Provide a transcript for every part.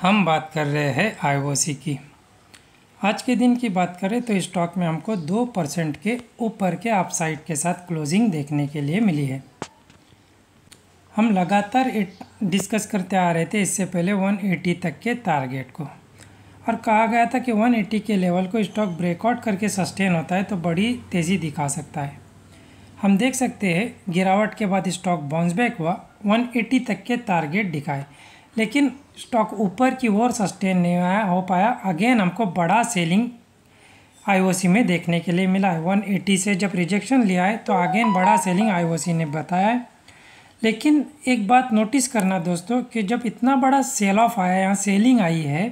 हम बात कर रहे हैं आईओसी की आज के दिन की बात करें तो स्टॉक में हमको दो परसेंट के ऊपर के अपसाइड के साथ क्लोजिंग देखने के लिए मिली है हम लगातार डिस्कस करते आ रहे थे इससे पहले 180 तक के टारगेट को और कहा गया था कि 180 के लेवल को स्टॉक ब्रेकआउट करके सस्टेन होता है तो बड़ी तेज़ी दिखा सकता है हम देख सकते हैं गिरावट के बाद स्टॉक बाउंस बैक हुआ 180 तक के टारगेट दिखाए लेकिन स्टॉक ऊपर की ओर सस्टेन नहीं आया हो पाया अगेन हमको बड़ा सेलिंग आईओसी में देखने के लिए मिला है 180 से जब रिजेक्शन लिया है तो अगेन बड़ा सेलिंग आईओसी ने बताया है लेकिन एक बात नोटिस करना दोस्तों कि जब इतना बड़ा सेल ऑफ आया यहाँ सेलिंग आई है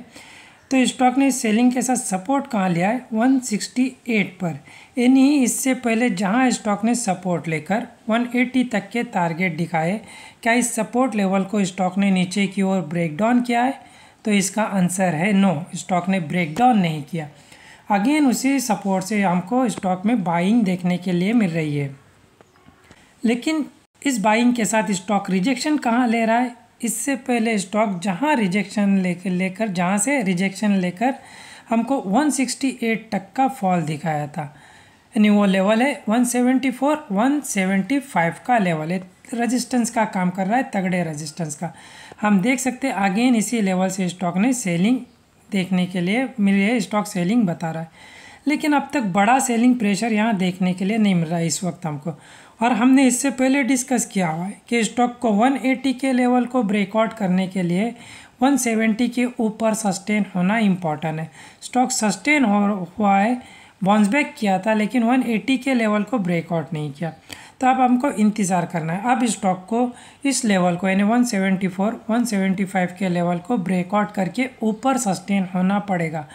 तो स्टॉक ने सेलिंग के साथ सपोर्ट कहाँ लिया है 168 पर यानी इससे पहले जहाँ स्टॉक ने सपोर्ट लेकर 180 तक के टारगेट दिखाए क्या इस सपोर्ट लेवल को स्टॉक ने नीचे की ओर ब्रेक डाउन किया है तो इसका आंसर है नो स्टॉक ने ब्रेक डाउन नहीं किया अगेन उसी सपोर्ट से हमको स्टॉक में बाइंग देखने के लिए मिल रही है लेकिन इस बाइंग के साथ स्टॉक रिजेक्शन कहाँ ले रहा है इससे पहले स्टॉक जहाँ रिजेक्शन लेकर लेकर जहाँ से रिजेक्शन लेकर हमको 168 तक का फॉल दिखाया था यानी वो लेवल है 174 175 का लेवल है रेजिस्टेंस का काम कर रहा है तगड़े रेजिस्टेंस का हम देख सकते हैं अगेन इसी लेवल से स्टॉक ने सेलिंग देखने के लिए मिली है स्टॉक सेलिंग बता रहा है लेकिन अब तक बड़ा सेलिंग प्रेशर यहाँ देखने के लिए नहीं मिल रहा है इस वक्त हमको और हमने इससे पहले डिस्कस किया हुआ है कि स्टॉक को 180 के लेवल को ब्रेकआउट करने के लिए 170 के ऊपर सस्टेन होना इम्पॉर्टेंट है स्टॉक सस्टेन हो हुआ है बाउंस बैक किया था लेकिन 180 के लेवल को ब्रेकआउट नहीं किया तो अब हमको इंतज़ार करना है अब स्टॉक को इस लेवल को यानी 174, 175 के लेवल को ब्रेकआउट करके ऊपर सस्टेन होना पड़ेगा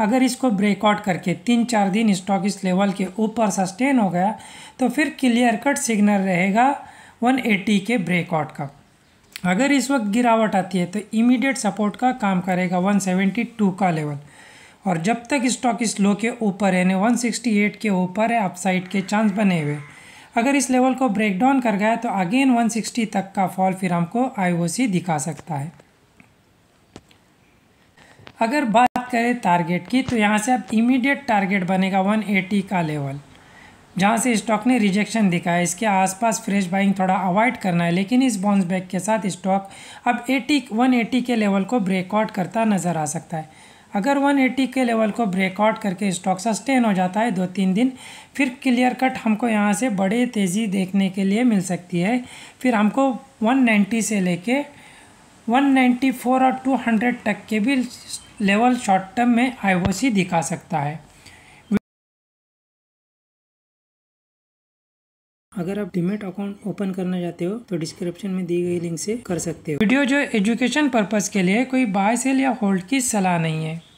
अगर इसको ब्रेकआउट करके तीन चार दिन स्टॉक इस लेवल के ऊपर सस्टेन हो गया तो फिर क्लियर कट सिग्नल रहेगा 180 के ब्रेकआउट का अगर इस वक्त गिरावट आती है तो इमीडिएट सपोर्ट का काम करेगा 172 का लेवल और जब तक स्टॉक इस लो के ऊपर है यानी 168 के ऊपर है अपसाइड के चांस बने हुए अगर इस लेवल को ब्रेक डाउन कर गया तो अगेन 160 तक का फॉल फिर हमको आईओसी दिखा सकता है अगर बात करें टारगेट की तो यहाँ से अब इमीडिएट टारगेट बनेगा 180 का लेवल जहाँ से स्टॉक ने रिजेक्शन दिखा है इसके आसपास फ्रेश बाइंग थोड़ा अवॉइड करना है लेकिन इस बाउंस बैक के साथ स्टॉक अब 80 180 के लेवल को ब्रेकआउट करता नज़र आ सकता है अगर 180 के लेवल को ब्रेकआउट करके स्टॉक सस्टेन हो जाता है दो तीन दिन फिर क्लियर कट हमको यहाँ से बड़े तेज़ी देखने के लिए मिल सकती है फिर हमको नाइन्टी से लेके 194 और 200 तक के भी लेवल शॉर्ट टर्म में आईओसी दिखा सकता है अगर आप डिमेट अकाउंट ओपन करना चाहते हो तो डिस्क्रिप्शन में दी गई लिंक से कर सकते हो वीडियो जो एजुकेशन पर्पज के लिए कोई बाय सेल या होल्ड की सलाह नहीं है